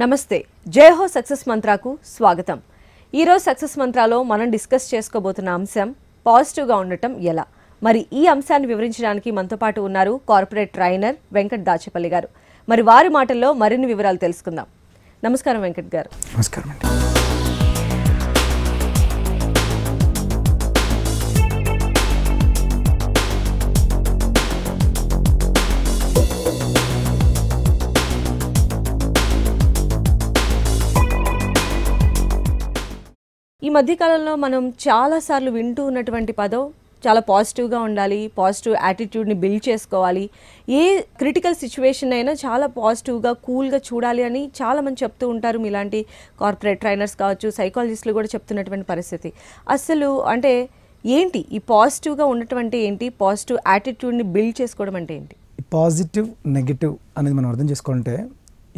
నమస్తే జయహో సక్సెస్ మంత్రాకు స్వాగతం ఈరోజు సక్సెస్ మంత్రాలో మనం డిస్కస్ చేసుకోబోతున్న అంశం పాజిటివ్గా ఉండటం ఎలా మరి ఈ అంశాన్ని వివరించడానికి మనతో పాటు ఉన్నారు కార్పొరేట్ ట్రైనర్ వెంకట్ దాచేపల్లి గారు మరి వారి మాటల్లో మరిన్ని వివరాలు తెలుసుకుందాం నమస్కారం వెంకట్ గారు నమస్కారం అండి ఈ మధ్యకాలంలో మనం చాలాసార్లు వింటూ ఉన్నటువంటి పదం చాలా పాజిటివ్గా ఉండాలి పాజిటివ్ యాటిట్యూడ్ని బిల్డ్ చేసుకోవాలి ఏ క్రిటికల్ సిచ్యువేషన్ అయినా చాలా పాజిటివ్గా కూల్గా చూడాలి అని చాలామంది చెప్తూ ఉంటారు మీలాంటి కార్పొరేట్ ట్రైనర్స్ కావచ్చు సైకాలజిస్టులు కూడా చెప్తున్నటువంటి పరిస్థితి అసలు అంటే ఏంటి ఈ పాజిటివ్గా ఉండటం అంటే ఏంటి పాజిటివ్ యాటిట్యూడ్ని బిల్డ్ చేసుకోవడం అంటే ఏంటి పాజిటివ్ నెగిటివ్ అనేది మనం అర్థం చేసుకోవాలంటే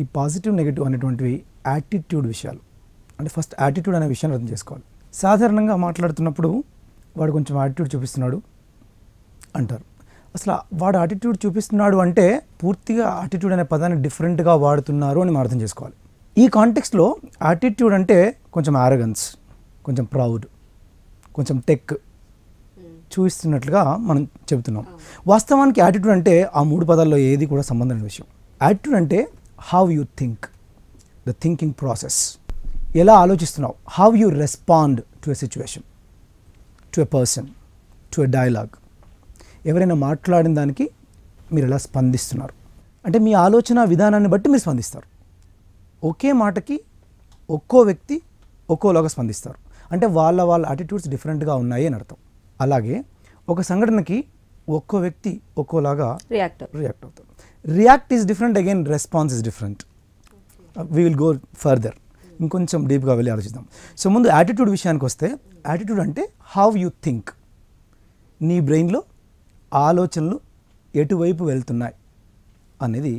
ఈ పాజిటివ్ నెగిటివ్ అనేటువంటివి యాటిట్యూడ్ విషయాలు అంటే ఫస్ట్ యాటిట్యూడ్ అనే విషయాన్ని అర్థం చేసుకోవాలి సాధారణంగా మాట్లాడుతున్నప్పుడు వాడు కొంచెం యాటిట్యూడ్ చూపిస్తున్నాడు అంటారు అసలు వాడు యాటిట్యూడ్ చూపిస్తున్నాడు అంటే పూర్తిగా యాటిట్యూడ్ అనే పదాన్ని డిఫరెంట్గా వాడుతున్నారు అని మనం అర్థం చేసుకోవాలి ఈ కాంటెక్స్లో యాటిట్యూడ్ అంటే కొంచెం ఆరగన్స్ కొంచెం ప్రౌడ్ కొంచెం టెక్ చూపిస్తున్నట్లుగా మనం చెబుతున్నాం వాస్తవానికి యాటిట్యూడ్ అంటే ఆ మూడు పదాల్లో ఏది కూడా సంబంధమైన విషయం యాటిట్యూడ్ అంటే how you think the thinking process ఎలా ఆలోచిస్తున్నావు how you respond to a situation to a person to a dialogue ఎవరైనా మాట్లాడిన దానికి మీరు ఎలా స్పందిస్తున్నారు అంటే మీ ఆలోచన విధానాన్ని బట్టి మీరు స్పందిస్తారు ఒకే మాటకి ఒక్కో వ్యక్తి ఒక్కోలాగా స్పందిస్తారు అంటే వాళ్ళ వాళ్ళ యాటిట్యూడ్స్ డిఫరెంట్గా ఉన్నాయి అని అర్థం అలాగే ఒక సంఘటనకి ఒక్కో వ్యక్తి ఒక్కోలాగా రియాక్ట్ రియాక్ట్ అవుతారు react is different again response is different we will go further ఇంకొంచెం డీప్గా వెళ్ళి ఆలోచిద్దాం సో ముందు యాటిట్యూడ్ విషయానికి వస్తే యాటిట్యూడ్ అంటే హౌ యూ థింక్ నీ బ్రెయిన్లో ఆలోచనలు ఎటువైపు వెళ్తున్నాయి అనేది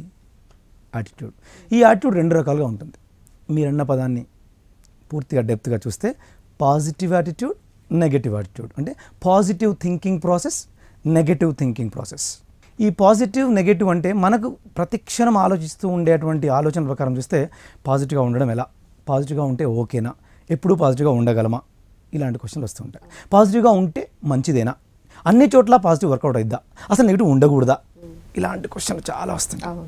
యాటిట్యూడ్ ఈ యాటిట్యూడ్ రెండు రకాలుగా ఉంటుంది మీరన్న పదాన్ని పూర్తిగా డెప్త్గా చూస్తే పాజిటివ్ యాటిట్యూడ్ నెగటివ్ యాటిట్యూడ్ అంటే positive thinking process negative thinking process ఈ పాజిటివ్ నెగటివ్ అంటే మనకు ప్రతిక్షణం ఆలోచిస్తూ ఉండేటువంటి ఆలోచన ప్రకారం చూస్తే పాజిటివ్గా ఉండడం ఎలా పాజిటివ్గా ఉంటే ఓకేనా ఎప్పుడూ పాజిటివ్గా ఉండగలమా ఇలాంటి క్వశ్చన్లు వస్తుంటాయి పాజిటివ్గా ఉంటే మంచిదేనా అన్ని చోట్ల పాజిటివ్ వర్కౌట్ అయిద్దా అసలు నెగిటివ్ ఉండకూడదా ఇలాంటి క్వశ్చన్లు చాలా వస్తుంటాయి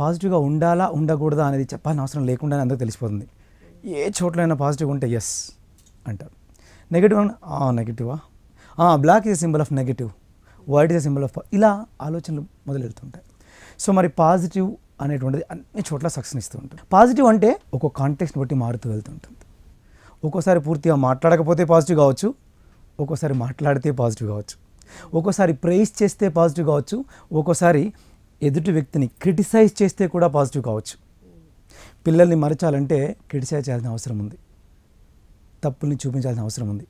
పాజిటివ్గా ఉండాలా ఉండకూడదా అనేది చెప్పాల్సిన అవసరం లేకుండానే అందరికీ తెలిసిపోతుంది ఏ చోట్లైనా పాజిటివ్ ఉంటే ఎస్ అంటారు నెగిటివ్ నెగిటివా black is symbol of negative white is symbol of ఇలా ఆలోచనలు మొదలెడుతుంటాయి సో మరి పాజిటివ్ అనేటువంటిది అన్ని చోట్ల సక్సెస్ ఇస్తూ ఉంటుంది పాజిటివ్ అంటే ఒక్కో కాంటెక్స్ని బట్టి మారుతూ వెళ్తూ ఉంటుంది ఒక్కోసారి పూర్తిగా మాట్లాడకపోతే పాజిటివ్ కావచ్చు ఒక్కోసారి మాట్లాడితే పాజిటివ్ కావచ్చు ఒక్కోసారి ప్రైజ్ చేస్తే పాజిటివ్ కావచ్చు ఒక్కోసారి ఎదుటి వ్యక్తిని క్రిటిసైజ్ చేస్తే కూడా పాజిటివ్ కావచ్చు పిల్లల్ని మరచాలంటే క్రిటిసైజ్ చేయాల్సిన అవసరం ఉంది తప్పుల్ని చూపించాల్సిన అవసరం ఉంది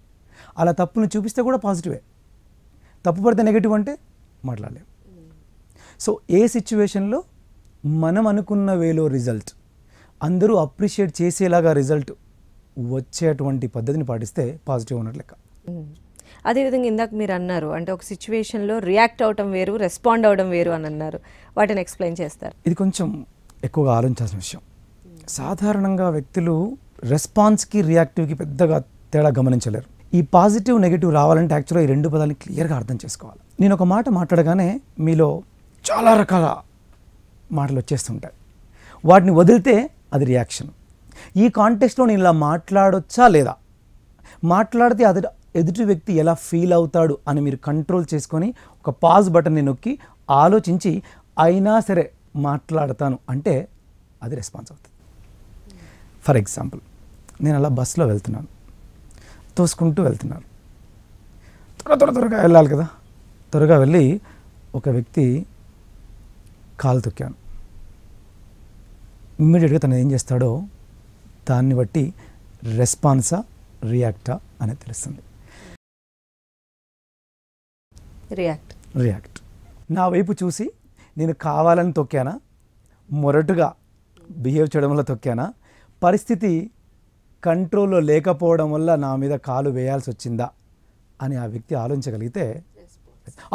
అలా తప్పుల్ని చూపిస్తే కూడా పాజిటివే తప్పు పడితే నెగిటివ్ అంటే మాట్లాడలేము సో ఏ సిచ్యువేషన్లో మనం అనుకున్న వేలో రిజల్ట్ అందరూ అప్రిషియేట్ చేసేలాగా రిజల్ట్ వచ్చేటువంటి పద్ధతిని పాటిస్తే పాజిటివ్ ఉన్నట్లు లెక్క అదేవిధంగా ఇందాక మీరు అన్నారు అంటే ఒక సిచ్యువేషన్లో రియాక్ట్ అవడం వేరు రెస్పాండ్ అవడం వేరు అని అన్నారు వాటిని ఎక్స్ప్లెయిన్ చేస్తారు ఇది కొంచెం ఎక్కువగా ఆలోచించాల్సిన విషయం సాధారణంగా వ్యక్తులు రెస్పాన్స్కి రియాక్టివ్కి పెద్దగా తేడా గమనించలేరు ఈ పాజిటివ్ నెగిటివ్ రావాలంటే యాక్చువల్గా ఈ రెండు పదాలని క్లియర్గా అర్థం చేసుకోవాలి నేను ఒక మాట మాట్లాడగానే మీలో చాలా రకాల మాటలు వచ్చేస్తుంటాయి వాటిని వదిలితే అది రియాక్షన్ ఈ కాంటెక్స్లో నేను ఇలా మాట్లాడొచ్చా లేదా మాట్లాడితే అది ఎదుటి వ్యక్తి ఎలా ఫీల్ అవుతాడు అని మీరు కంట్రోల్ చేసుకొని ఒక పాజ్ బటన్ని నొక్కి ఆలోచించి అయినా సరే మాట్లాడతాను అంటే అది రెస్పాన్స్ అవుతుంది ఫర్ ఎగ్జాంపుల్ నేను అలా బస్సులో వెళ్తున్నాను తోసుకుంటూ వెళ్తున్నాను త్వర త్వర త్వరగా వెళ్ళాలి కదా త్వరగా వెళ్ళి ఒక వ్యక్తి కాలు తొక్కాను ఇమ్మీడియట్గా తను ఏం చేస్తాడో దాన్ని బట్టి రెస్పాన్సా రియాక్టా అనేది తెలుస్తుంది రియాక్ట్ రియాక్ట్ నా వైపు చూసి నేను కావాలని తొక్కానా మొరటుగా బిహేవ్ చేయడం వల్ల తొక్కానా పరిస్థితి కంట్రోల్లో లేకపోవడం వల్ల నా మీద కాలు వేయాల్సి వచ్చిందా అని ఆ వ్యక్తి ఆలోచించగలిగితే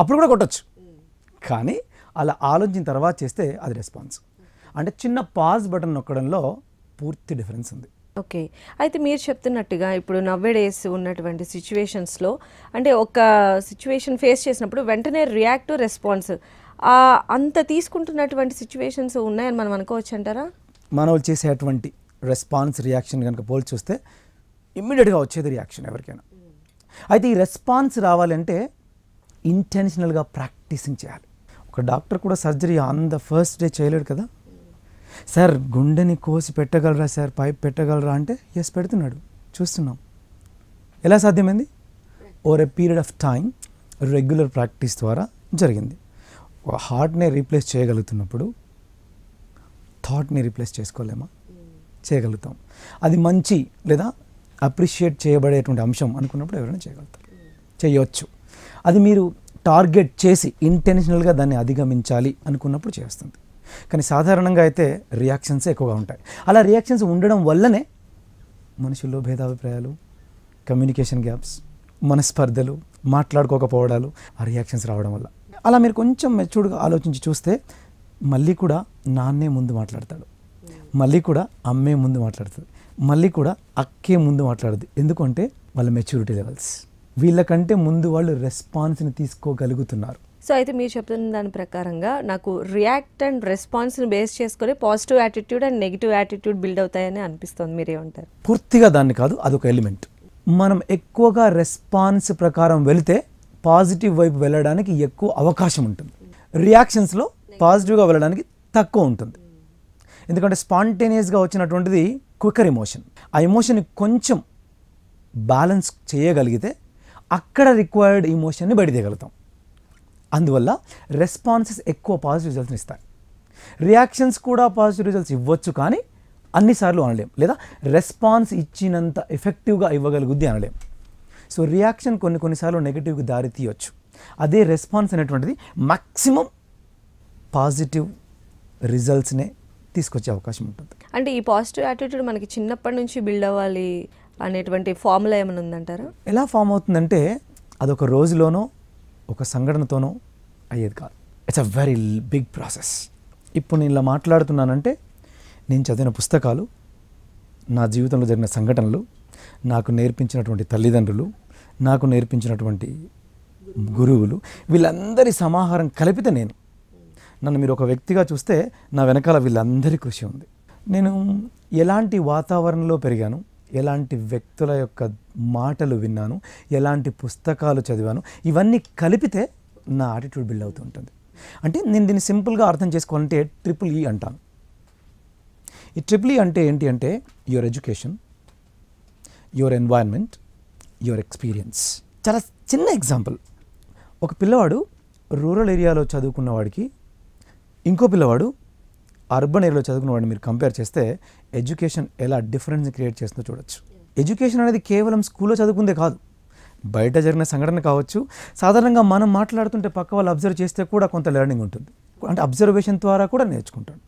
అప్పుడు కూడా కొట్టచ్చు కానీ అలా ఆలోచించిన తర్వాత చేస్తే అది రెస్పాన్స్ అంటే చిన్న పాజ్ బటన్ నొక్కడంలో పూర్తి డిఫరెన్స్ ఉంది ఓకే అయితే మీరు చెప్తున్నట్టుగా ఇప్పుడు నవ్వేడేస్ ఉన్నటువంటి సిచ్యువేషన్స్లో అంటే ఒక సిచ్యువేషన్ ఫేస్ చేసినప్పుడు వెంటనే రియాక్ట్ రెస్పాన్స్ అంత తీసుకుంటున్నటువంటి సిచ్యువేషన్స్ ఉన్నాయని మనం అనుకోవచ్చు అంటారా మనవులు చేసేటువంటి రెస్పాన్స్ రియాక్షన్ కనుక పోల్చి చూస్తే ఇమ్మీడియట్గా వచ్చేది రియాక్షన్ ఎవరికైనా అయితే ఈ రెస్పాన్స్ రావాలంటే ఇంటెన్షనల్గా ప్రాక్టీసింగ్ చేయాలి ఒక డాక్టర్ కూడా surgery on the first day చేయలేడు కదా సార్ గుండెని కోసి పెట్టగలరా సార్ పైప్ పెట్టగలరా అంటే ఎస్ పెడుతున్నాడు చూస్తున్నాం ఎలా సాధ్యమైంది over a period of time regular practice ద్వారా జరిగింది హార్ట్నే రీప్లేస్ చేయగలుగుతున్నప్పుడు థాట్ని రీప్లేస్ చేసుకోలేమా చేయగలుగుతాం అది మంచి లేదా అప్రిషియేట్ చేయబడేటువంటి అంశం అనుకున్నప్పుడు ఎవరైనా చేయగలుగుతారు చేయవచ్చు అది మీరు టార్గెట్ చేసి ఇంటెన్షనల్గా దాన్ని అధిగమించాలి అనుకున్నప్పుడు చేస్తుంది కానీ సాధారణంగా అయితే రియాక్షన్స్ ఎక్కువగా ఉంటాయి అలా రియాక్షన్స్ ఉండడం వల్లనే మనుషుల్లో భేదాభిప్రాయాలు కమ్యూనికేషన్ గ్యాప్స్ మనస్పర్ధలు మాట్లాడుకోకపోవడాలు ఆ రియాక్షన్స్ రావడం వల్ల అలా మీరు కొంచెం మెచ్యూర్డ్గా ఆలోచించి చూస్తే మళ్ళీ కూడా నాన్నే ముందు మాట్లాడతాడు మళ్ళీ కూడా అమ్మే ముందు మాట్లాడుతుంది మళ్ళీ కూడా అక్కే ముందు మాట్లాడదు ఎందుకంటే వాళ్ళ మెచ్యూరిటీ లెవెల్స్ వీళ్ళకంటే ముందు వాళ్ళు రెస్పాన్స్ని తీసుకోగలుగుతున్నారు సో అయితే మీరు చెప్తున్న దాని ప్రకారంగా నాకు రియాక్ట్ అండ్ రెస్పాన్స్ని బేస్ చేసుకొని positive attitude and negative attitude build అవుతాయని అనిపిస్తుంది ఏమంటారు పూర్తిగా దాన్ని కాదు అదొక ఎలిమెంట్ మనం ఎక్కువగా రెస్పాన్స్ ప్రకారం వెళితే పాజిటివ్ వైపు వెళ్ళడానికి ఎక్కువ అవకాశం ఉంటుంది రియాక్షన్స్లో పాజిటివ్గా వెళ్ళడానికి తక్కువ ఉంటుంది ఎందుకంటే స్పాంటేనియస్గా వచ్చినటువంటిది క్వికర్ ఎమోషన్ ఆ ఎమోషన్ని కొంచెం బ్యాలెన్స్ చేయగలిగితే అక్కడ రిక్వైర్డ్ ఎమోషన్ని బయట తీయగలుగుతాం అందువల్ల రెస్పాన్సెస్ ఎక్కువ పాజిటివ్ రిజల్ట్స్ ఇస్తాయి రియాక్షన్స్ కూడా పాజిటివ్ రిజల్ట్స్ ఇవ్వచ్చు కానీ అన్నిసార్లు అనలేం లేదా రెస్పాన్స్ ఇచ్చినంత ఎఫెక్టివ్గా ఇవ్వగలుగుద్ది అనలేం సో రియాక్షన్ కొన్ని కొన్నిసార్లు నెగిటివ్కి దారి తీయవచ్చు అదే రెస్పాన్స్ అనేటువంటిది మ్యాక్సిమం పాజిటివ్ రిజల్ట్స్నే తీసుకొచ్చే అవకాశం ఉంటుంది అంటే ఈ పాజిటివ్ యాటిట్యూడ్ మనకి చిన్నప్పటి నుంచి బిల్డ్ అవ్వాలి అనేటువంటి ఫార్ములా ఏమైనా ఉందంటారా ఎలా ఫామ్ అవుతుందంటే అదొక రోజులోనో ఒక సంఘటనతోనో అయ్యేది కాదు it's a very big process ఇప్పుడు నేను ఇలా మాట్లాడుతున్నానంటే నేను చదివిన పుస్తకాలు నా జీవితంలో జరిగిన సంఘటనలు నాకు నేర్పించినటువంటి తల్లిదండ్రులు నాకు నేర్పించినటువంటి గురువులు వీళ్ళందరి సమాహారం కలిపితే నేను నన్ను మీరు ఒక వ్యక్తిగా చూస్తే నా వెనకాల వీళ్ళందరి కృషి ఉంది నేను ఎలాంటి వాతావరణంలో పెరిగాను ఎలాంటి వ్యక్తుల యొక్క మాటలు విన్నాను ఎలాంటి పుస్తకాలు చదివాను ఇవన్నీ కలిపితే నా ఆటిట్యూడ్ బిల్డ్ అవుతూ ఉంటుంది అంటే నేను దీన్ని సింపుల్గా అర్థం చేసుకోవాలంటే ట్రిపుల్ ఈ e అంటాను ఈ ట్రిపుల్ ఈ e అంటే ఏంటి అంటే your education your environment your experience చాలా చిన్న ఎగ్జాంపుల్ ఒక పిల్లవాడు రూరల్ ఏరియాలో చదువుకున్నవాడికి ఇంకో పిల్లవాడు అర్బన్ ఏరియాలో చదువుకున్న వాడిని మీరు కంపేర్ చేస్తే ఎడ్యుకేషన్ ఎలా డిఫరెన్స్ క్రియేట్ చేస్తుందో చూడొచ్చు ఎడ్యుకేషన్ అనేది కేవలం స్కూల్లో చదువుకుందే కాదు బయట జరిగిన సంఘటన కావచ్చు సాధారణంగా మనం మాట్లాడుతుంటే పక్క వాళ్ళు అబ్జర్వ్ చేస్తే కూడా కొంత లెర్నింగ్ ఉంటుంది అంటే అబ్జర్వేషన్ ద్వారా కూడా నేర్చుకుంటాడు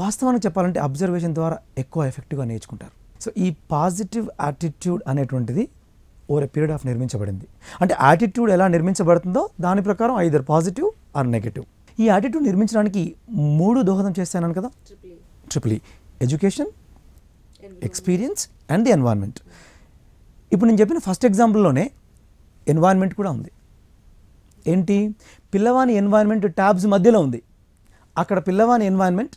వాస్తవానికి చెప్పాలంటే అబ్జర్వేషన్ ద్వారా ఎక్కువ ఎఫెక్టివ్గా నేర్చుకుంటారు సో ఈ పాజిటివ్ యాటిట్యూడ్ అనేటువంటిది ఓర్ ఎ పీరియడ్ ఆఫ్ నిర్మించబడింది అంటే యాటిట్యూడ్ ఎలా నిర్మించబడుతుందో దాని ప్రకారం ఐదర్ పాజిటివ్ ఆర్ నెగిటివ్ ఈ యాటిట్యూడ్ నిర్మించడానికి మూడు దోహదం చేస్తాను కదా triple education experience and the environment ఇప్పుడు నేను చెప్పిన ఫస్ట్ ఎగ్జాంపుల్లోనే ఎన్వైర్న్మెంట్ కూడా ఉంది ఏంటి పిల్లవాని ఎన్వైర్న్మెంట్ ట్యాబ్స్ మధ్యలో ఉంది అక్కడ పిల్లవాని ఎన్వైర్న్మెంట్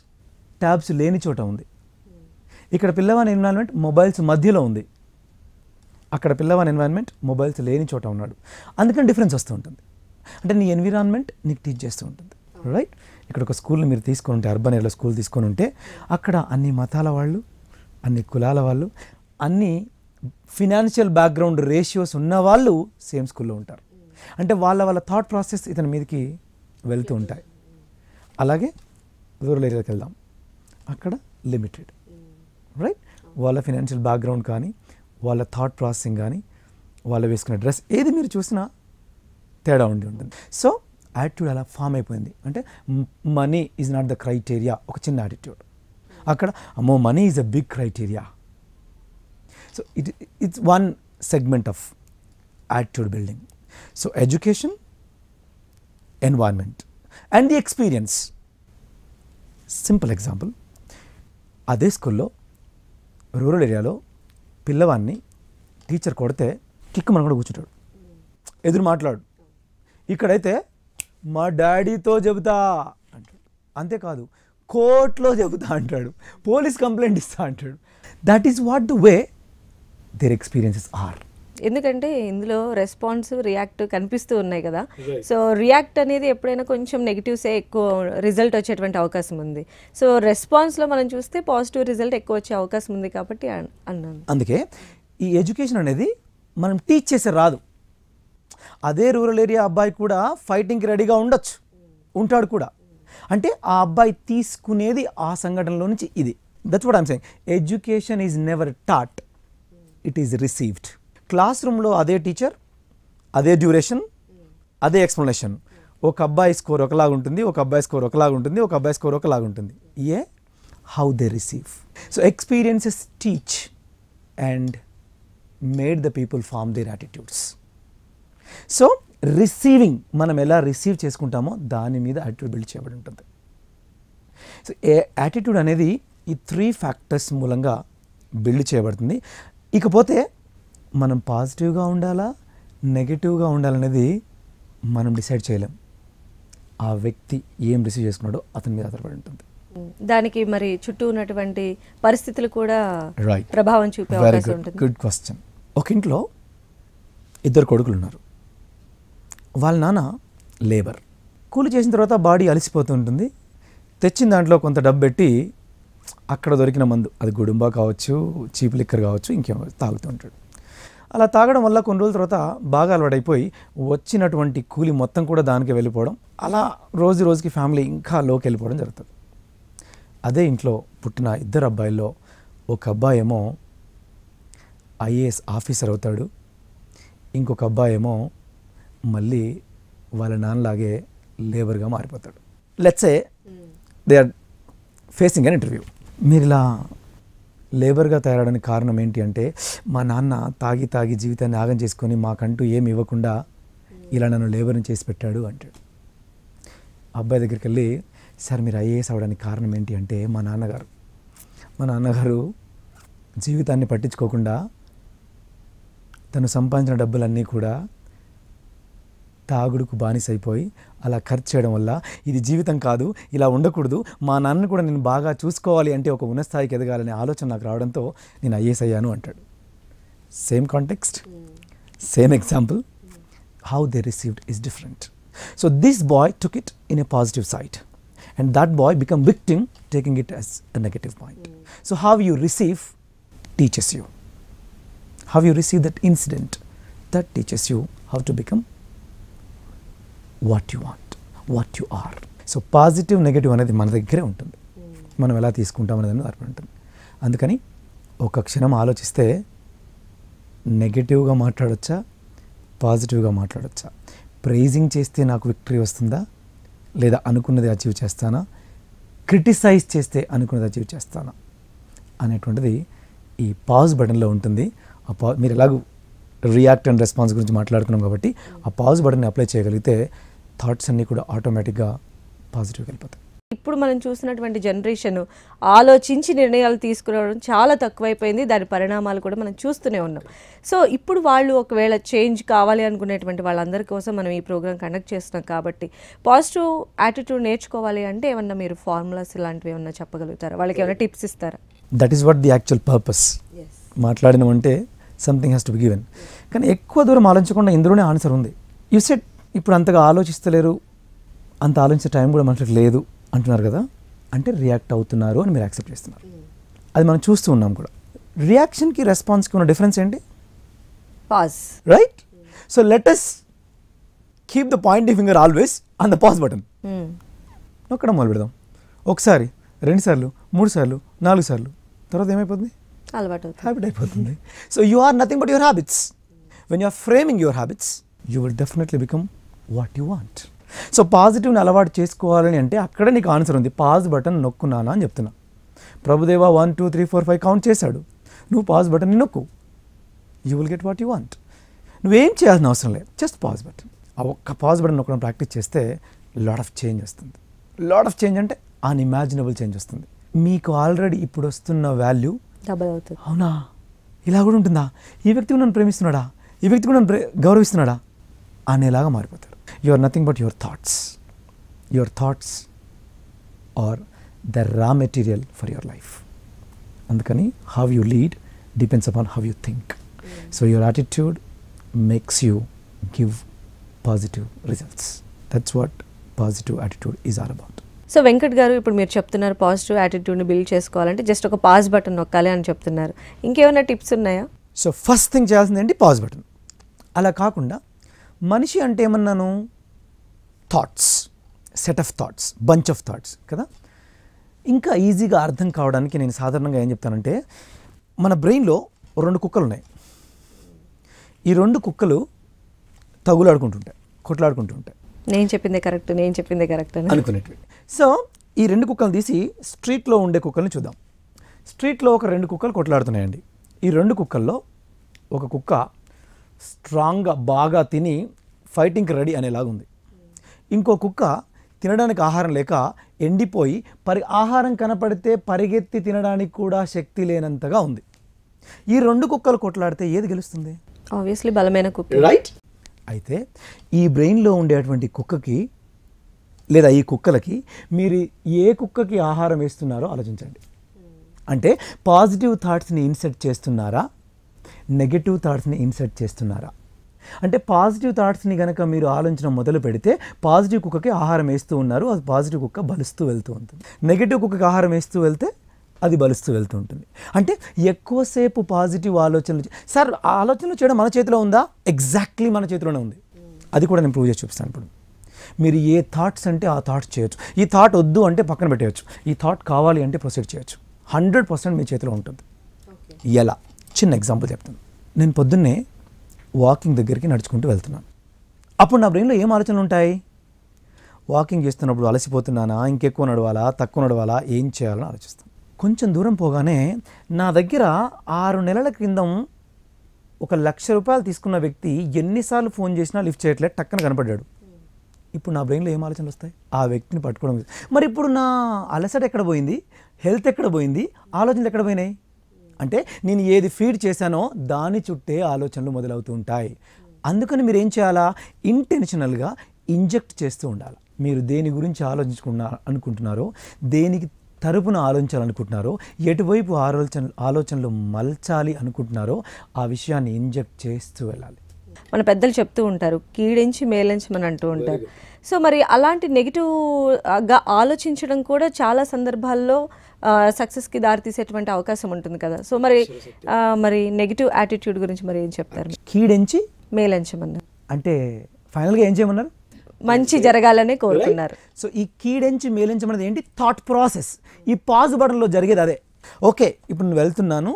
ట్యాబ్స్ లేని చోట ఉంది ఇక్కడ పిల్లవాని ఎన్వైర్న్మెంట్ మొబైల్స్ మధ్యలో ఉంది అక్కడ పిల్లవాని ఎన్వైర్న్మెంట్ మొబైల్స్ లేని చోట ఉన్నాడు అందుకని డిఫరెన్స్ వస్తూ ఉంటుంది అంటే నీ ఎన్విరాన్మెంట్ నీకు టీచ్ చేస్తూ ఉంటుంది రైట్ ఇక్కడ ఒక స్కూల్ని మీరు తీసుకుని ఉంటే అర్బన్ ఏరియాలో స్కూల్ తీసుకొని ఉంటే అక్కడ అన్ని మతాల వాళ్ళు అన్ని కులాల వాళ్ళు అన్ని ఫినాన్షియల్ బ్యాక్గ్రౌండ్ రేషియోస్ ఉన్న వాళ్ళు సేమ్ స్కూల్లో ఉంటారు అంటే వాళ్ళ వాళ్ళ థాట్ ప్రాసెస్ ఇతని మీదకి వెళ్తూ ఉంటాయి అలాగే రూరల్ ఏరియాకి వెళ్దాం అక్కడ లిమిటెడ్ రైట్ వాళ్ళ ఫినాన్షియల్ బ్యాక్గ్రౌండ్ కానీ వాళ్ళ థాట్ ప్రాసెసింగ్ కానీ వాళ్ళు వేసుకున్న డ్రెస్ ఏది మీరు చూసినా తేడా ఉండి ఉంటుంది సో యాటిట్యూడ్ అలా ఫామ్ అయిపోయింది అంటే money is not the criteria ఒక చిన్న యాటిట్యూడ్ అక్కడ అమ్మో money is a big criteria so it it's one segment of attitude building so education environment and the experience simple example అదే స్కూల్లో రూరల్ ఏరియాలో పిల్లవాడిని టీచర్ కొడితే కిక్కు మనం కూడా కూర్చుంటాడు ఎదురు మాట్లాడు ఇక్కడైతే మా డాడీతో చెబుతా అంటాడు అంతేకాదు కోర్టులో చెబుతా అంటాడు పోలీస్ కంప్లైంట్ ఇస్తా అంటాడు that is what the way their experiences are ఎందుకంటే ఇందులో రెస్పాన్స్ రియాక్ట్ కనిపిస్తూ ఉన్నాయి కదా సో రియాక్ట్ అనేది ఎప్పుడైనా కొంచెం నెగిటివ్సే ఎక్కువ రిజల్ట్ వచ్చేటువంటి అవకాశం ఉంది సో రెస్పాన్స్లో మనం చూస్తే పాజిటివ్ రిజల్ట్ ఎక్కువ వచ్చే అవకాశం ఉంది కాబట్టి అన్నాను అందుకే ఈ ఎడ్యుకేషన్ అనేది మనం టీచ్ చేసే రాదు అదే రూరల్ ఏరియా అబ్బాయి కూడా ఫైటింగ్కి రెడీగా ఉండొచ్చు ఉంటాడు కూడా అంటే ఆ అబ్బాయి తీసుకునేది ఆ సంఘటనలో నుంచి ఇది that's what I'm saying education is never taught it is received class రూమ్లో అదే టీచర్ అదే డ్యూరేషన్ అదే ఎక్స్ప్లెనేషన్ ఒక అబ్బాయి స్కోర్ ఒకలాగా ఉంటుంది ఒక అబ్బాయి స్కోర్ ఒకలాగా ఉంటుంది ఒక అబ్బాయి స్కోర్ ఒకలాగా ఉంటుంది ఏ how they receive so experiences teach and made the people form their attitudes so receiving మనం ఎలా రిసీవ్ చేసుకుంటామో దాని మీద యాటిట్యూడ్ బిల్డ్ చేయబడి ఉంటుంది సో ఏ యాటిట్యూడ్ అనేది ఈ త్రీ ఫ్యాక్టర్స్ మూలంగా బిల్డ్ చేయబడుతుంది ఇకపోతే మనం పాజిటివ్గా ఉండాలా నెగిటివ్గా ఉండాలనేది మనం డిసైడ్ చేయలేం ఆ వ్యక్తి ఏం రిసీవ్ చేసుకున్నాడో అతని మీద ఆధారపడి ఉంటుంది దానికి మరి చుట్టూ ఉన్నటువంటి పరిస్థితులు కూడా ప్రభావం చూపే గుడ్ క్వశ్చన్ ఒక ఇంట్లో ఇద్దరు కొడుకులు ఉన్నారు వాళ్ళ నాన్న లేబర్ కూలి చేసిన తర్వాత బాడీ అలసిపోతుంటుంది తెచ్చిన దాంట్లో కొంత డబ్బు పెట్టి అక్కడ దొరికిన మందు అది గుడుంబా కావచ్చు చీప్ లిక్కర్ కావచ్చు ఇంకేం తాగుతూ ఉంటాడు అలా తాగడం వల్ల కొన్ని రోజుల తర్వాత బాగా అలవాడైపోయి వచ్చినటువంటి కూలి మొత్తం కూడా దానికి వెళ్ళిపోవడం అలా రోజు రోజుకి ఫ్యామిలీ ఇంకా లోకి వెళ్ళిపోవడం జరుగుతుంది అదే ఇంట్లో పుట్టిన ఇద్దరు అబ్బాయిల్లో ఒక అబ్బాయి ఏమో ఐఏఎస్ ఆఫీసర్ అవుతాడు ఇంకొక అబ్బాయి ఏమో మళ్ళీ వాళ్ళ నాన్నలాగే లేబర్గా మారిపోతాడు let's say they are facing an interview మీరు ఇలా లేబర్గా తయారడానికి కారణం ఏంటి అంటే మా నాన్న తాగి తాగి జీవితాన్ని ఆగం చేసుకొని మాకంటూ ఏమి ఇవ్వకుండా ఇలా నన్ను లేబర్ని చేసి పెట్టాడు అంటాడు అబ్బాయి దగ్గరికి వెళ్ళి సార్ మీరు ఐఏఎస్ అవ్వడానికి కారణం ఏంటి అంటే మా నాన్నగారు మా నాన్నగారు జీవితాన్ని పట్టించుకోకుండా తను సంపాదించిన డబ్బులన్నీ కూడా తాగుడుకు బానిసైపోయి అలా ఖర్చు చేయడం వల్ల ఇది జీవితం కాదు ఇలా ఉండకూడదు మా నాన్న కూడా నేను బాగా చూసుకోవాలి అంటే ఒక ఉన్నస్థాయికి ఎదగాలనే ఆలోచన నాకు రావడంతో నేను ఐఏఎస్ అయ్యాను అంటాడు same context same example how they received is different so this boy took it in a positive side and that boy become victim taking it as a negative point so how you receive teachers you how you receive that incident that teachers you how to become what you want what you are so positive negative అనేది మన దగ్గరే ఉంటుంది మనం ఎలా తీసుకుంటాం అనేది అర్పణ ఉంటుంది అందుకని ఒక క్షణం ఆలోచిస్తే నెగిటివ్గా మాట్లాడచ్చా పాజిటివ్గా మాట్లాడచ్చా ప్రైజింగ్ చేస్తే నాకు విక్టరీ వస్తుందా లేదా అనుకున్నది అచీవ్ చేస్తానా క్రిటిసైజ్ చేస్తే అనుకున్నది అచీవ్ చేస్తానా అనేటువంటిది ఈ పాజ్ బటన్లో ఉంటుంది ఆ పా మీరు ఎలాగో రియాక్ట్ అండ్ రెస్పాన్స్ గురించి మాట్లాడుతున్నాం కాబట్టి ఆ పాజ్ బటన్ని అప్లై చేయగలిగితే థాట్స్ అన్నీ కూడా ఆటోమేటిక్గా పాజిటివ్గా వెళ్ళిపోతాయి ఇప్పుడు మనం చూసినటువంటి జనరేషన్ ఆలోచించి నిర్ణయాలు తీసుకురావడం చాలా తక్కువైపోయింది దాని పరిణామాలు కూడా మనం చూస్తూనే ఉన్నాం సో ఇప్పుడు వాళ్ళు ఒకవేళ చేంజ్ కావాలి అనుకునేటువంటి వాళ్ళందరి కోసం మనం ఈ ప్రోగ్రామ్ కండక్ట్ చేస్తున్నాం కాబట్టి పాజిటివ్ యాటిట్యూడ్ నేర్చుకోవాలి అంటే ఏమన్నా మీరు ఫార్ములాస్ ఇలాంటివి ఏమన్నా చెప్పగలుగుతారా వాళ్ళకి ఏమైనా టిప్స్ ఇస్తారా that is what the actual purpose మాట్లాడినామంటే something has to be given కానీ ఎక్కువ దూరం ఆలోచించకుండా ఇందులోనే ఆన్సర్ ఉంది యు సెట్ ఇప్పుడు అంతగా ఆలోచిస్తలేరు అంత ఆలోచించే టైం కూడా మనుషులకు లేదు అంటున్నారు కదా అంటే రియాక్ట్ అవుతున్నారు అని మీరు యాక్సెప్ట్ చేస్తున్నారు అది మనం చూస్తూ ఉన్నాం కూడా రియాక్షన్కి రెస్పాన్స్కి ఉన్న డిఫరెన్స్ ఏంటి pause right so let us keep the point finger always on the pause button నొక్కడం మొదలు పెడదాం ఒకసారి రెండు సార్లు మూడు సార్లు నాలుగు సార్లు తర్వాత ఏమైపోతుంది అలవాటు హ్యాబిట్ అయిపోతుంది so you are nothing but your habits when you are framing your habits you will definitely become what you want so పాజిటివ్ని అలవాటు చేసుకోవాలని అంటే అక్కడ నీకు ఆన్సర్ ఉంది పాజ్ బటన్ నొక్కున్నానా అని చెప్తున్నా Prabhudeva one two three four five count చేశాడు నువ్వు పాజ్ బటన్ నొక్కు you will get what you want నువ్వేం చేయాల్సిన అవసరం లేదు జస్ట్ పాజ్ బటన్ ఆ ఒక్క పాజ్ బటన్ నొక్కడం ప్రాక్టీస్ చేస్తే లాడ్ ఆఫ్ చేంజ్ వస్తుంది లాడ్ ఆఫ్ చేంజ్ అంటే అన్ఇమాజినబుల్ చేంజ్ వస్తుంది మీకు ఆల్రెడీ ఇప్పుడు వస్తున్న వాల్యూ డబల్ అవుతుంది అవునా ఇలా కూడా ఉంటుందా ఈ వ్యక్తి కూడా నన్ను ప్రేమిస్తున్నాడా ఈ వ్యక్తి కూడా నన్ను గౌరవిస్తున్నాడా అనేలాగా మారిపోతారు you are nothing but your thoughts your thoughts are the raw material for your life అందుకని how you lead depends upon how you think so your attitude makes you give positive results that's what positive attitude is are about so Venkat garu ఇప్పుడు మీరు చెప్తున్నారు positive యాటిట్యూడ్ని build చేసుకోవాలంటే just ఒక pause button నొక్కాలి అని చెప్తున్నారు ఇంకేమైనా టిప్స్ ఉన్నాయా సో ఫస్ట్ థింగ్ చేయాల్సిందండి పాజ్ బటన్ అలా కాకుండా మనిషి అంటే ఏమన్నాను thoughts set of thoughts bunch of thoughts కదా ఇంకా ఈజీగా అర్థం కావడానికి నేను సాధారణంగా ఏం చెప్తానంటే మన బ్రెయిన్లో రెండు కుక్కలు ఉన్నాయి ఈ రెండు కుక్కలు తగులాడుకుంటుంటాయి కొట్లాడుకుంటుంటాయి నేను చెప్పిందే కరెక్ట్ నేను చెప్పిందే కరెక్ట్ అని అనుకునేటివి సో ఈ రెండు కుక్కలు తీసి స్ట్రీట్లో ఉండే కుక్కల్ని చూద్దాం స్ట్రీట్లో ఒక రెండు కుక్కలు కొట్లాడుతున్నాయండి ఈ రెండు కుక్కల్లో ఒక కుక్క స్ట్రాంగ్గా బాగా తిని ఫైటింగ్కి రెడీ అనేలాగుంది ఇంకో కుక్క తినడానికి ఆహారం లేక ఎండిపోయి పరి ఆహారం కనపడితే పరిగెత్తి తినడానికి కూడా శక్తి లేనంతగా ఉంది ఈ రెండు కుక్కలు కొట్లాడితే ఏది గెలుస్తుంది ఆబ్వియస్లీ బలమైన కుక్క రైట్ అయితే ఈ బ్రెయిన్లో ఉండేటువంటి కుక్కకి లేదా ఈ కుక్కలకి మీరు ఏ కుక్కకి ఆహారం వేస్తున్నారో ఆలోచించండి అంటే పాజిటివ్ థాట్స్ని ఇన్సెట్ చేస్తున్నారా నెగటివ్ థాట్స్ని ఇన్సర్ట్ చేస్తున్నారా అంటే పాజిటివ్ థాట్స్ని కనుక మీరు ఆలోచన మొదలు పెడితే పాజిటివ్ కుక్కకి ఆహారం వేస్తూ ఉన్నారు అది పాజిటివ్ కుక్క బలుస్తూ వెళ్తూ ఉంటుంది నెగిటివ్ కుక్కకి ఆహారం వేస్తూ వెళ్తే అది బలుస్తూ వెళ్తూ ఉంటుంది అంటే ఎక్కువసేపు పాజిటివ్ ఆలోచనలు సార్ ఆలోచనలు చేయడం మన చేతిలో ఉందా ఎగ్జాక్ట్లీ మన చేతిలోనే ఉంది అది కూడా నేను ప్రూవ్ చేసి చూపిస్తాను ఇప్పుడు మీరు ఏ థాట్స్ అంటే ఆ థాట్స్ చేయొచ్చు ఈ థాట్ వద్దు అంటే పక్కన పెట్టేయచ్చు ఈ థాట్ కావాలి అంటే ప్రొసీడ్ చేయొచ్చు హండ్రెడ్ పర్సెంట్ మీ చేతిలో ఉంటుంది ఎలా చిన్న ఎగ్జాంపుల్ చెప్తాను నేను పొద్దున్నే వాకింగ్ దగ్గరికి నడుచుకుంటూ వెళ్తున్నాను అప్పుడు నా బ్రెయిన్లో ఏం ఆలోచనలు ఉంటాయి వాకింగ్ చేస్తున్నప్పుడు అలసిపోతున్నానా ఇంకెక్కువ నడవాలా తక్కువ నడవాలా ఏం చేయాలని ఆలోచిస్తాను కొంచెం దూరం పోగానే నా దగ్గర ఆరు నెలల క్రిందం ఒక లక్ష రూపాయలు తీసుకున్న వ్యక్తి ఎన్నిసార్లు ఫోన్ చేసినా లిఫ్ట్ చేయట్లేదు టక్కన కనపడ్డాడు ఇప్పుడు నా బ్రెయిన్లో ఏం ఆలోచనలు వస్తాయి ఆ వ్యక్తిని పట్టుకోవడం మరి ఇప్పుడు నా అలసట ఎక్కడ పోయింది హెల్త్ ఎక్కడ పోయింది ఆలోచనలు ఎక్కడ పోయినాయి అంటే నేను ఏది ఫీడ్ చేశానో దాని చుట్టే ఆలోచనలు మొదలవుతూ ఉంటాయి అందుకని మీరు ఏం చేయాలా ఇంటెన్షనల్గా ఇంజెక్ట్ చేస్తూ ఉండాలి మీరు దేని గురించి ఆలోచించుకున్నా అనుకుంటున్నారో దేనికి తరపున ఆలోచించాలనుకుంటున్నారో ఎటువైపు ఆలోచన ఆలోచనలు మలచాలి అనుకుంటున్నారో ఆ విషయాన్ని ఇంజెక్ట్ చేస్తూ వెళ్ళాలి మన పెద్దలు చెప్తూ ఉంటారు కీడించి మేలించమని అంటూ ఉంటారు సో మరి అలాంటి నెగిటివ్గా ఆలోచించడం కూడా చాలా సందర్భాల్లో సక్సెస్కి దారితీసేటువంటి అవకాశం ఉంటుంది కదా సో మరి మరి నెగిటివ్ యాటిట్యూడ్ గురించి మరి ఏం చెప్తారు కీడెంచి మేలెంచమన్నారు అంటే ఫైనల్గా ఏం చేయమన్నారు మంచి జరగాలని కోరుకున్నారు సో ఈ కీడెంచి మేలంచమన్నది ఏంటి థాట్ ప్రాసెస్ ఈ పాజ్ బటన్లో జరిగేది అదే ఓకే ఇప్పుడు నేను వెళ్తున్నాను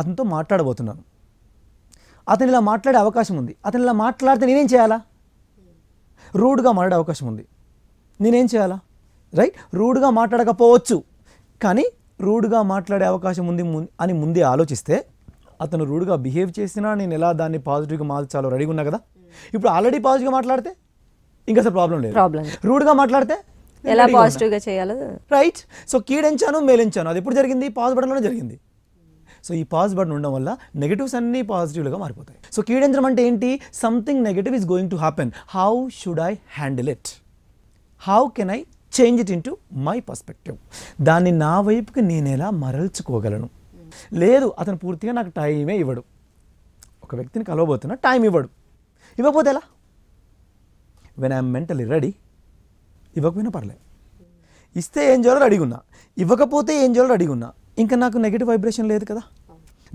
అతనితో మాట్లాడబోతున్నాను అతను ఇలా మాట్లాడే అవకాశం ఉంది అతను ఇలా మాట్లాడితే నేనేం చేయాలా రూడ్గా మాట్లాడే అవకాశం ఉంది నేనేం చేయాలా రైట్ రూడ్గా మాట్లాడకపోవచ్చు కానీ రూడ్గా మాట్లాడే అవకాశం ఉంది అని ముందే ఆలోచిస్తే అతను రూడ్గా బిహేవ్ చేసినా నేను ఎలా దాన్ని పాజిటివ్గా మార్చాలో రెడీగా ఉన్నా కదా ఇప్పుడు ఆల్రెడీ పాజిటివ్గా మాట్లాడితే ఇంకా అసలు ప్రాబ్లం లేదు రూడ్గా మాట్లాడితే ఎలా పాజిటివ్గా చేయాలి రైట్ సో కీడెంచాను మేలించాను అది ఎప్పుడు జరిగింది పాజ్ బటన్లోనే జరిగింది సో ఈ పాజ్ బటన్ ఉండడం వల్ల నెగిటివ్స్ అన్నీ పాజిటివ్గా మారిపోతాయి సో కీడెంచడం అంటే ఏంటి something negative is going to happen how should I handle it how can I change it into my perspective దాన్ని నా వైపుకి నేను ఎలా మరల్చుకోగలను లేదు అతను పూర్తిగా నాకు టైమే ఇవ్వడు ఒక వ్యక్తిని కలవబోతున్నా టైం ఇవ్వడు ఇవ్వకపోతే ఎలా వెన్ ఐఎమ్ మెంటలీ రెడీ ఇవ్వకపోయినా పర్లేదు ఇస్తే ఏం చేయాలో రెడీగా ఉన్నా ఇవ్వకపోతే ఏం చేయాలో అడిగి ఉన్నా ఇంకా నాకు నెగిటివ్ వైబ్రేషన్ లేదు కదా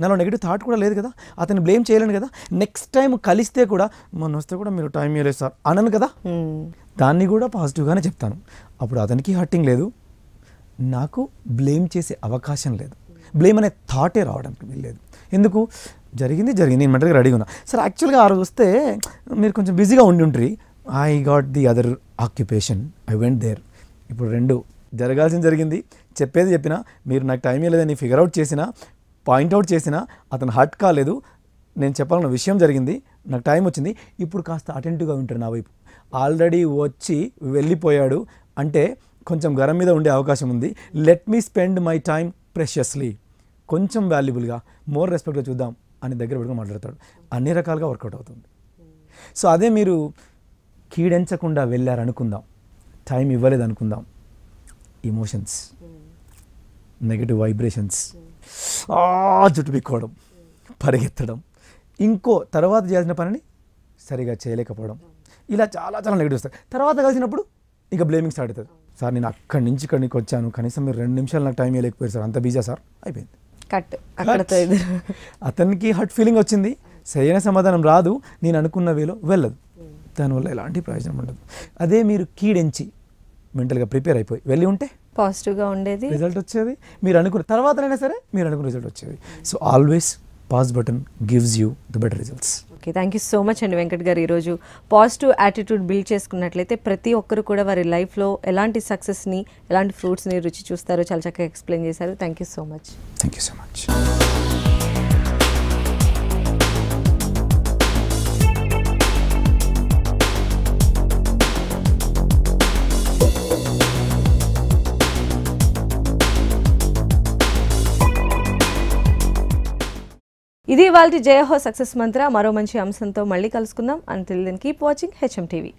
నాలో నెగిటివ్ థాట్ కూడా లేదు కదా అతను బ్లేమ్ చేయలేను కదా నెక్స్ట్ టైం కలిస్తే కూడా మొన్న వస్తే కూడా మీరు టైం ఇవ్వలేదు సార్ అనను కదా దాన్ని కూడా పాజిటివ్గానే చెప్తాను అప్పుడు అతనికి హర్టింగ్ లేదు నాకు బ్లేమ్ చేసే అవకాశం లేదు బ్లేమ్ అనే థాటే రావడానికి లేదు ఎందుకు జరిగింది జరిగింది నేను మెంటల్గా రెడీగా ఉన్నా సార్ యాక్చువల్గా ఆ రోజు వస్తే మీరు కొంచెం బిజీగా ఉండి ఉంటుంది I got the other occupation I went there ఇప్పుడు రెండు జరగాల్సింది జరిగింది చెప్పేది చెప్పినా మీరు నాకు టైం లేదని ఫిగర్ అవుట్ చేసినా పాయింట్అవుట్ చేసినా అతను హర్ట్ కాలేదు నేను చెప్పాలన్న విషయం జరిగింది నాకు టైం వచ్చింది ఇప్పుడు కాస్త అటెంటివ్గా ఉంటారు నా వైపు ఆల్రెడీ వచ్చి వెళ్ళిపోయాడు అంటే కొంచెం గరం మీద ఉండే అవకాశం ఉంది let me spend my time preciously కొంచెం వాల్యుబుల్గా మోర్ రెస్పెక్ట్గా చూద్దాం అని దగ్గర పెట్టుకుని మాట్లాడతాడు అన్ని రకాలుగా వర్కౌట్ అవుతుంది సో అదే మీరు కీడెంచకుండా వెళ్ళారనుకుందాం టైం ఇవ్వలేదు అనుకుందాం ఇమోషన్స్ నెగిటివ్ వైబ్రేషన్స్ జుట్టు పరిగెత్తడం ఇంకో తర్వాత చేయాల్సిన పనిని సరిగా చేయలేకపోవడం ఇలా చాలా చాలా నెగిటివ్ వస్తాయి తర్వాత కలిసినప్పుడు ఇక బ్లేమింగ్ స్టార్ట్ అవుతుంది సార్ నేను అక్కడి నుంచి ఇక్కడికి వచ్చాను కనీసం మీరు రెండు నిమిషాలు నాకు టైం వేయలేకపోయారు సార్ అంత బీజా సార్ అయిపోయింది కట్ అతనికి హర్ట్ ఫీలింగ్ వచ్చింది సరైన సమాధానం రాదు నేను అనుకున్న వేలో వెళ్ళదు దానివల్ల ఎలాంటి ప్రయోజనం ఉండదు అదే మీరు కీడెంచి మెంటల్గా ప్రిపేర్ అయిపోయి వెళ్ళి ఉంటే పాజిటివ్గా ఉండేది రిజల్ట్ వచ్చేది మీరు అనుకున్న తర్వాతనైనా సరే మీరు అనుకున్న రిజల్ట్ వచ్చేది so always pause button gives you the better results okay thank you so much అండి వెంకట్ గారు ఈరోజు పాజిటివ్ యాటిట్యూడ్ బిల్డ్ చేసుకున్నట్లయితే ప్రతి ఒక్కరు కూడా వారి లైఫ్లో ఎలాంటి సక్సెస్ని ఎలాంటి ఫ్రూట్స్ని రుచి చూస్తారో చాలా చక్కగా ఎక్స్ప్లెయిన్ చేశారు thank you so much thank you so much ఇది వాళ్ళ జయహో సక్సెస్ మంత్ర మరో మంచి అంశంతో మళ్ళీ కలుసుకుందాం అని తెలియదని కీప్ వాచింగ్ హెచ్ఎం టీవీ